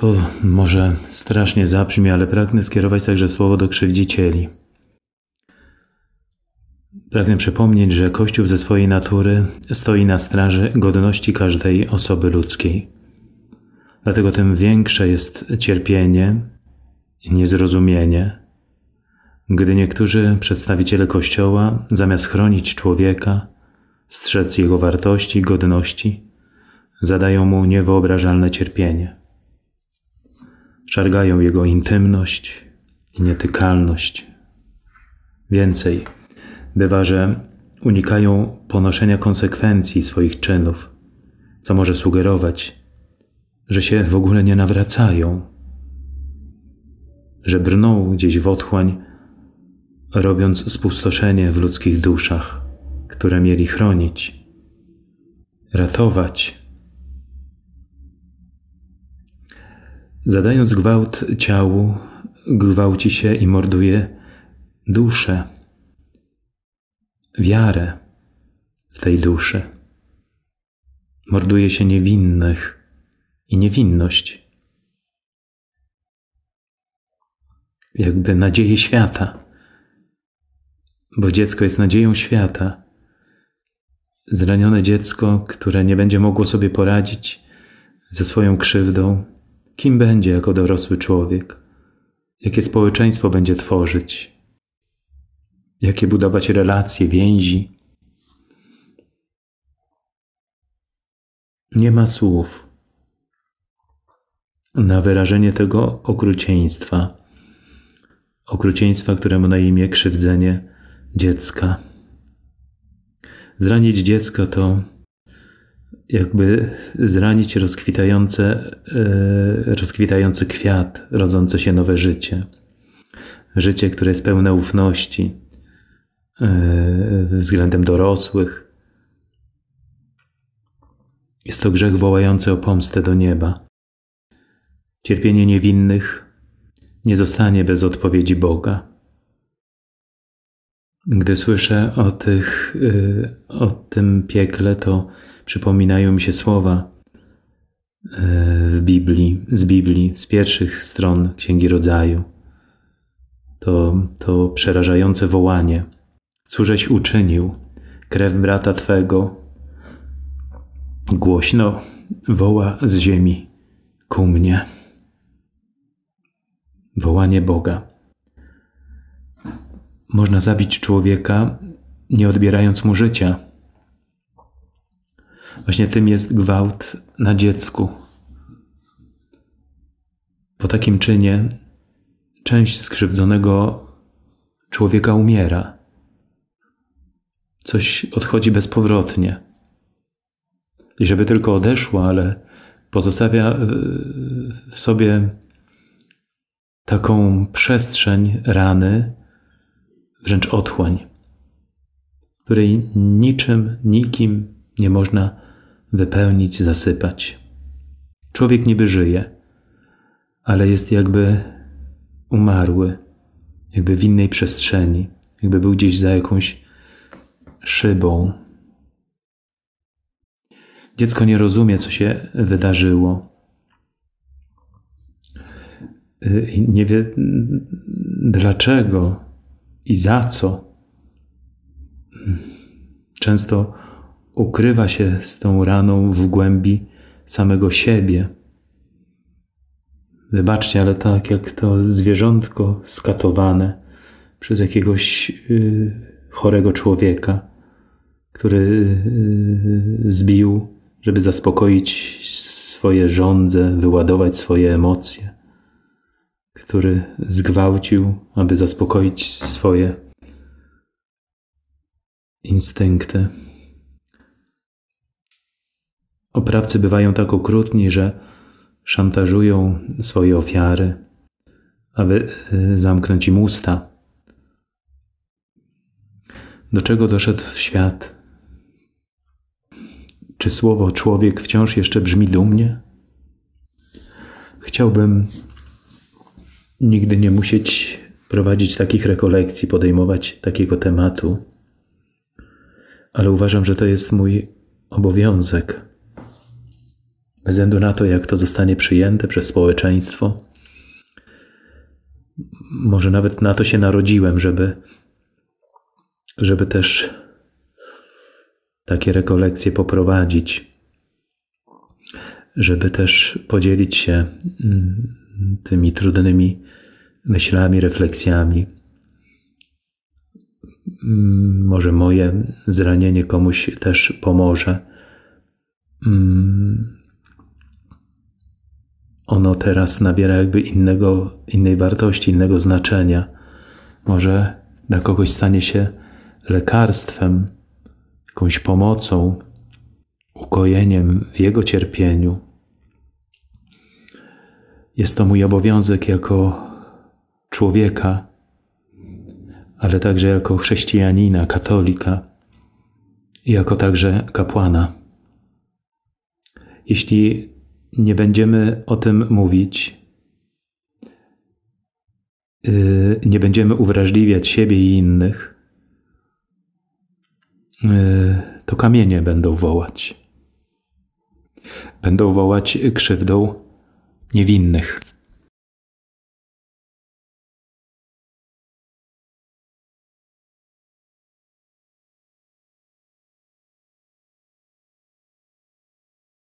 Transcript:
To może strasznie zabrzmi, ale pragnę skierować także słowo do krzywdzicieli. Pragnę przypomnieć, że Kościół ze swojej natury stoi na straży godności każdej osoby ludzkiej. Dlatego tym większe jest cierpienie, niezrozumienie, gdy niektórzy przedstawiciele Kościoła, zamiast chronić człowieka, strzec jego wartości, godności, zadają mu niewyobrażalne cierpienie szargają jego intymność i nietykalność. Więcej, bywa, że unikają ponoszenia konsekwencji swoich czynów, co może sugerować, że się w ogóle nie nawracają, że brną gdzieś w otchłań, robiąc spustoszenie w ludzkich duszach, które mieli chronić, ratować Zadając gwałt ciału, gwałci się i morduje duszę, wiarę w tej duszy. Morduje się niewinnych i niewinność. Jakby nadzieję świata, bo dziecko jest nadzieją świata. Zranione dziecko, które nie będzie mogło sobie poradzić ze swoją krzywdą, kim będzie jako dorosły człowiek, jakie społeczeństwo będzie tworzyć, jakie budować relacje, więzi. Nie ma słów na wyrażenie tego okrucieństwa, okrucieństwa, któremu na imię krzywdzenie dziecka. Zranić dziecko to jakby zranić rozkwitające, e, rozkwitający kwiat, rodzące się nowe życie. Życie, które jest pełne ufności e, względem dorosłych. Jest to grzech wołający o pomstę do nieba. Cierpienie niewinnych nie zostanie bez odpowiedzi Boga. Gdy słyszę o, tych, y, o tym piekle, to przypominają mi się słowa y, w Biblii, z Biblii, z pierwszych stron Księgi Rodzaju. To, to przerażające wołanie. Cóżeś uczynił, krew brata Twego? Głośno woła z ziemi ku mnie. Wołanie Boga. Można zabić człowieka, nie odbierając mu życia. Właśnie tym jest gwałt na dziecku. Po takim czynie część skrzywdzonego człowieka umiera. Coś odchodzi bezpowrotnie. I żeby tylko odeszła, ale pozostawia w sobie taką przestrzeń rany, wręcz otchłań, której niczym, nikim nie można wypełnić, zasypać. Człowiek niby żyje, ale jest jakby umarły, jakby w innej przestrzeni, jakby był gdzieś za jakąś szybą. Dziecko nie rozumie, co się wydarzyło. Y, nie wie dlaczego i za co. Hmm. Często ukrywa się z tą raną w głębi samego siebie. Wybaczcie, ale tak jak to zwierzątko skatowane przez jakiegoś yy, chorego człowieka, który yy, zbił, żeby zaspokoić swoje żądze, wyładować swoje emocje który zgwałcił, aby zaspokoić swoje instynkty. Oprawcy bywają tak okrutni, że szantażują swoje ofiary, aby y, zamknąć im usta. Do czego doszedł świat? Czy słowo człowiek wciąż jeszcze brzmi dumnie? Chciałbym nigdy nie musieć prowadzić takich rekolekcji, podejmować takiego tematu, ale uważam, że to jest mój obowiązek. Bez względu na to, jak to zostanie przyjęte przez społeczeństwo, może nawet na to się narodziłem, żeby, żeby też takie rekolekcje poprowadzić, żeby też podzielić się mm, tymi trudnymi myślami, refleksjami. Mm, może moje zranienie komuś też pomoże. Mm. Ono teraz nabiera jakby innego, innej wartości, innego znaczenia. Może dla kogoś stanie się lekarstwem, jakąś pomocą, ukojeniem w jego cierpieniu. Jest to mój obowiązek jako człowieka, ale także jako chrześcijanina, katolika i jako także kapłana. Jeśli nie będziemy o tym mówić, y, nie będziemy uwrażliwiać siebie i innych, y, to kamienie będą wołać. Będą wołać krzywdą niewinnych.